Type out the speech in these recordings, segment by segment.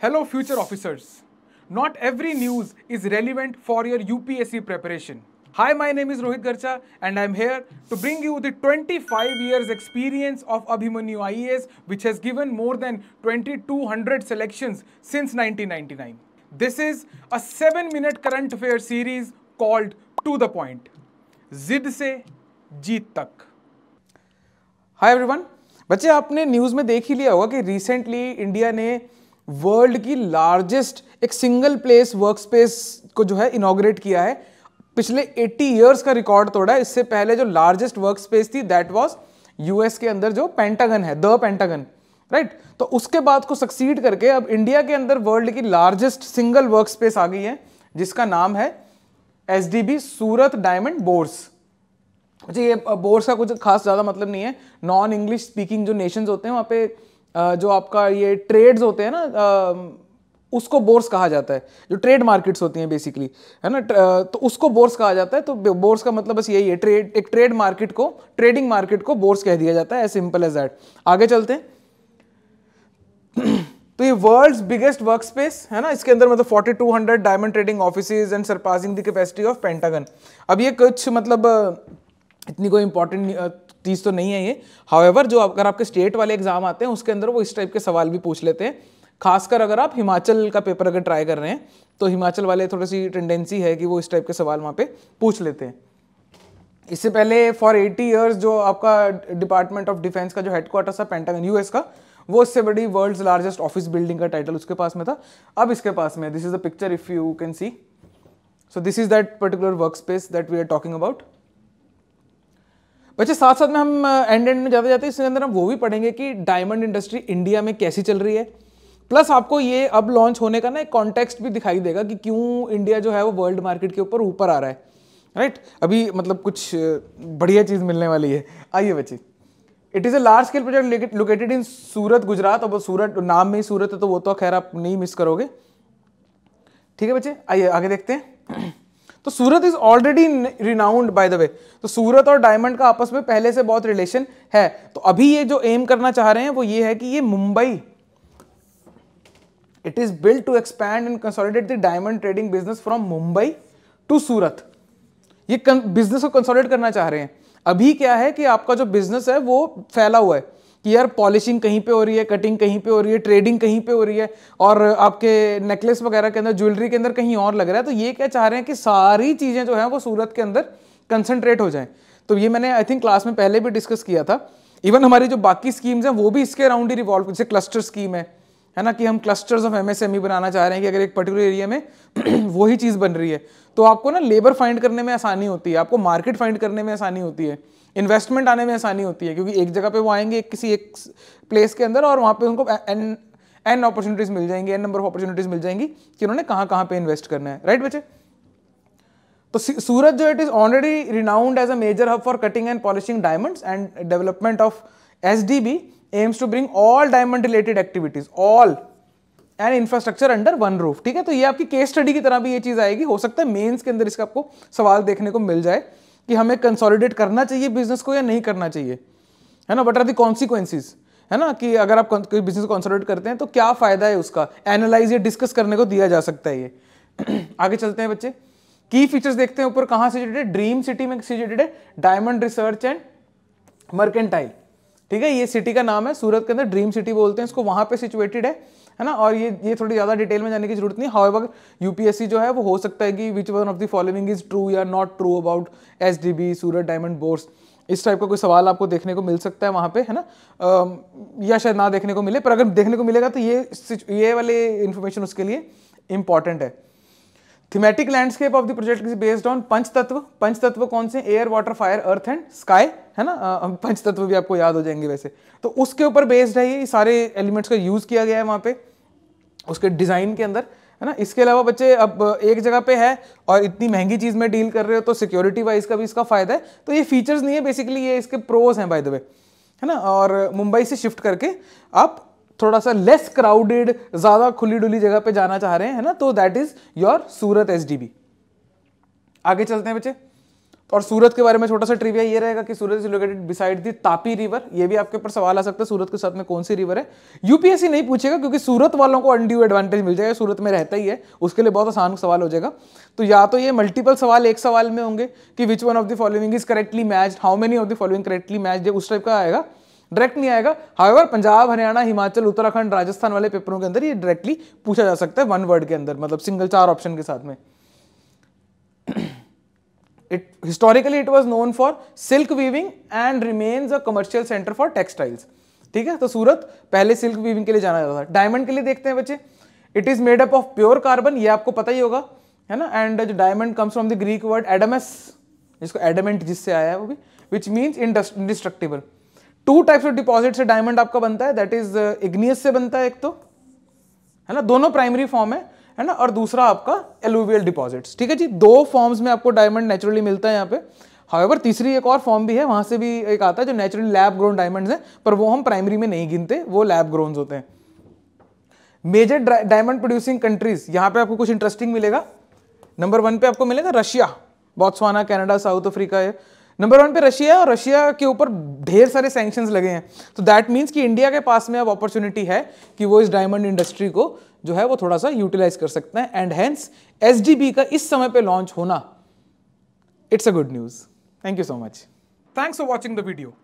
Hello future officers. Not every news is relevant for your UPSC preparation. Hi, my name is Rohit Garcha and I'm here to bring you the 25 years experience of Abhimanyu IAS which has given more than 2200 selections since 1999. This is a 7 minute current affair series called To The Point. जिद से जीत तक hi everyone बच्चे आपने news में देख ही लिया होगा कि रिसेंटली इंडिया ने वर्ल्ड की लार्जेस्ट एक सिंगल प्लेस वर्क स्पेस को जो है इनोग्रेट किया है पिछले 80 इयर्स का रिकॉर्ड तोड़ा है इससे पहले जो लार्जेस्ट वर्क स्पेस थी दैट वाज यूएस के अंदर जो पेंटागन है द पेंटागन राइट तो उसके बाद को सक्सीड करके अब इंडिया के अंदर वर्ल्ड की लार्जेस्ट सिंगल वर्क स्पेस आ गई है जिसका नाम है एस सूरत डायमंड बोर्स अच्छा ये बोर्स का कुछ खास ज़्यादा मतलब नहीं है नॉन इंग्लिश स्पीकिंग जो नेशंस होते हैं वहाँ पे जो आपका ये ट्रेड्स होते हैं ना उसको बोर्स कहा जाता है जो ट्रेड मार्केट्स होती हैं बेसिकली है ना तो उसको बोर्स कहा जाता है तो बोर्स का मतलब बस यही है ट्रेड एक ट्रेड मार्केट को ट्रेडिंग मार्केट को बोर्स कह दिया जाता है एज सिंपल एज दैट आगे चलते हैं तो ये वर्ल्ड बिगेस्ट वर्क स्पेस है ना इसके अंदर मतलब 4200 diamond trading office and surpassing the capacity of Pentagon अब ये कुछ मतलब इतनी कोई इंपॉर्टेंट चीज़ तो नहीं है ये हावेवर जो अगर आपके स्टेट वाले एग्जाम आते हैं उसके अंदर वो इस टाइप के सवाल भी पूछ लेते हैं खासकर अगर आप हिमाचल का पेपर अगर ट्राई कर रहे हैं तो हिमाचल वाले थोड़ी सी टेंडेंसी है कि वो इस टाइप के सवाल वहाँ पे पूछ लेते हैं इससे पहले फॉर एटी ईयर्स जो आपका डिपार्टमेंट ऑफ डिफेंस का जो हेडक्वार्टर्स था पेंटागन यूएस का वो इससे बड़ी वर्ल्ड्स लार्जेस्ट ऑफिस बिल्डिंग का टाइटल उसके पास में था अब इसके पास में this is the picture if you can see so this is that particular work space that we are talking about बच्चे साथ साथ में हम एंड एंड में जाते जाते इसके अंदर हम वो भी पढ़ेंगे कि डायमंड इंडस्ट्री इंडिया में कैसी चल रही है प्लस आपको ये अब लॉन्च होने का ना एक कॉन्टेक्स्ट भी दिखाई देगा कि क्यों इंडिया जो है वो वर्ल्ड मार्केट के ऊपर ऊपर आ रहा है राइट अभी मतलब कुछ बढ़िया चीज़ मिलने वाली है आइए बच्चे it is a large scale project located in Surat Gujarat अब सूरत नाम में ही सूरत है तो वो तो खैर आप नहीं मिस करोगे ठीक है बच्चे आइए आगे देखते हैं तो Surat is already renowned by the way तो सूरत और डायमंड का आपस में पहले से बहुत रिलेशन है तो अभी ये जो एम करना चाह रहे हैं वो ये है कि ये Mumbai it is build to expand and consolidate the diamond trading business from Mumbai to Surat ये बिजनेस को कंसोलिडेट करना चाह रहे हैं अभी क्या है कि आपका जो बिजनेस है वो फैला हुआ है कि यार पॉलिशिंग कहीं पे हो रही है कटिंग कहीं पे हो रही है ट्रेडिंग कहीं पे हो रही है और आपके नेकलेस वगैरह के अंदर ज्वेलरी के अंदर कहीं और लग रहा है तो ये क्या चाह रहे हैं कि सारी चीज़ें जो हैं वो सूरत के अंदर कंसनट्रेट हो जाएँ तो ये मैंने आई थिंक क्लास में पहले भी डिस्कस किया था इवन हमारी जो बाकी स्कीम्स हैं वो भी इसके अराउंड ही रिवॉल्व जैसे क्लस्टर स्कीम है है ना कि हम क्लस्टर्स ऑफ एमएसएमई बनाना चाह रहे हैं कि अगर एक पर्टिकुलर एरिया में वही चीज़ बन रही है तो आपको ना लेबर फाइंड करने में आसानी होती है आपको मार्केट फाइंड करने में आसानी होती है इन्वेस्टमेंट आने में आसानी होती है क्योंकि एक जगह पे वो आएंगे किसी एक प्लेस के अंदर और वहाँ पे उनको एन एन अपॉर्चुनिटीज़ मिल जाएंगी एन नंबर ऑफ अपॉर्चुनिटीज़ मिल जाएंगी कि उन्होंने कहाँ कहाँ पे इन्वेस्ट करना है राइट बच्चे तो सूरत जो it is already renowned as a major hub for cutting and polishing diamonds and development of S D B aims to bring all diamond related activities all and infrastructure under one roof ठीक है तो ये आपकी case study की तरह भी ये चीज़ आएगी हो सकता है मेन्स के अंदर इसका आपको सवाल देखने को मिल जाए कि हमें कंसोलिडेट करना चाहिए बिजनेस को या नहीं करना चाहिए है ना बट आर दी कॉन्सिक्वेंसिस है ना कि अगर आप कोई बिजनेस कंसोलिडेट करते हैं तो क्या फ़ायदा है उसका एनालाइज या डिस्कस करने को दिया जा सकता है ये आगे चलते हैं बच्चे की फीचर्स देखते हैं ऊपर कहां से जुटेड ड्रीम सिटी में सिचुएटेड है डायमंड रिसर्च एंड मर्केंटाइल ठीक है ये सिटी का नाम है सूरत के अंदर ड्रीम सिटी बोलते हैं इसको वहाँ पे सिचुएटेड है है ना और ये ये थोड़ी ज़्यादा डिटेल में जाने की जरूरत नहीं हाउ यूपीएससी जो है वो हो सकता है कि which one of the following is true या not true about S Surat diamond bourse इस टाइप का कोई सवाल आपको देखने को मिल सकता है वहाँ पे है ना um, या शायद ना देखने को मिले पर अगर देखने को मिलेगा तो ये ये वाले इन्फॉर्मेशन उसके लिए इंपॉर्टेंट है thematic landscape of the project is based on panch tatva panch tatva कौन से air water fire earth and sky है ना पंच तत्व भी आपको याद हो जाएंगे वैसे तो उसके ऊपर बेस्ड है ये सारे एलिमेंट्स का यूज़ किया गया है वहाँ पे उसके डिज़ाइन के अंदर है ना इसके अलावा बच्चे अब एक जगह पे है और इतनी महंगी चीज़ में डील कर रहे हो तो सिक्योरिटी वाइज का भी इसका फ़ायदा है तो ये फीचर्स नहीं है बेसिकली ये इसके प्रोज हैं बाय द वे है ना और मुंबई से शिफ्ट करके आप थोड़ा सा लेस क्राउडेड ज़्यादा खुली डुली जगह पे जाना चाह रहे हैं है ना तो that is your Surat S आगे चलते हैं बच्चे और सूरत के बारे में छोटा सा ट्रिविया ये रहेगा कि Surat is located beside the Tapi river ये भी आपके ऊपर सवाल आ सकता है सूरत के साथ में कौन सी रिवर है यूपीएससी नहीं पूछेगा क्योंकि सूरत वालों को अनड्यू एडवांटेज मिल जाएगा सूरत में रहता ही है उसके लिए बहुत आसान सवाल हो जाएगा तो या तो ये मल्टीपल सवाल एक सवाल में होंगे कि which one of the following is correctly match how many of the following correctly match उस टाइप का आएगा डायरेक्ट नहीं आएगा हावेवर पंजाब हरियाणा हिमाचल उत्तराखंड राजस्थान वाले पेपरों के अंदर ये डायरेक्टली पूछा जा सकता है वन वर्ड के अंदर मतलब सिंगल चार ऑप्शन के साथ में it historically it was known for silk weaving and remains a commercial centre for textiles ठीक है तो सूरत पहले सिल्क वीविंग के लिए जाना जाता था डायमंड के लिए देखते हैं बच्चे it is made up of pure carbon ये आपको पता ही होगा है ना एंड जो diamond comes from the Greek word adamas जिसको एडमेंट जिससे आया है वो भी which means indestructible two types of deposit से डायमंड आपका बनता है दैट इज इग्नियस से बनता है एक तो है ना दोनों प्राइमरी फॉर्म है है ना और दूसरा आपका एलुवियल डिपॉजिट्स ठीक है जी दो फॉर्म्स में आपको डायमंड नेचुरली मिलता है यहाँ पे हाउएवर तीसरी एक और फॉर्म भी है वहां से भी एक आता है जो नेचुरली लैब ग्रोन डायमंड्स हैं पर वो हम प्राइमरी में नहीं गिनते वो लैब ग्रोन्स होते हैं मेजर डायमंड प्रोड्यूसिंग कंट्रीज यहाँ पे आपको कुछ इंटरेस्टिंग मिलेगा नंबर वन पे आपको मिलेगा Russia Botswana Canada South Africa है नंबर वन पे रशिया है और रशिया के ऊपर ढेर सारे सैंक्शंस लगे हैं तो दैट मीन्स कि इंडिया के पास में अब अपॉर्चुनिटी है कि वो इस डायमंड इंडस्ट्री को जो है वो थोड़ा सा यूटिलाइज कर सकते हैं एंड हैंस एस का इस समय पर लॉन्च होना it's a good news thank you so much thanks for watching the video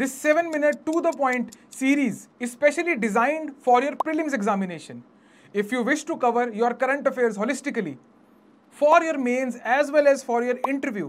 This 7 minute to the point series is specially designed for your prelims examination. If you wish to cover your current affairs holistically, for your mains as well as for your interview,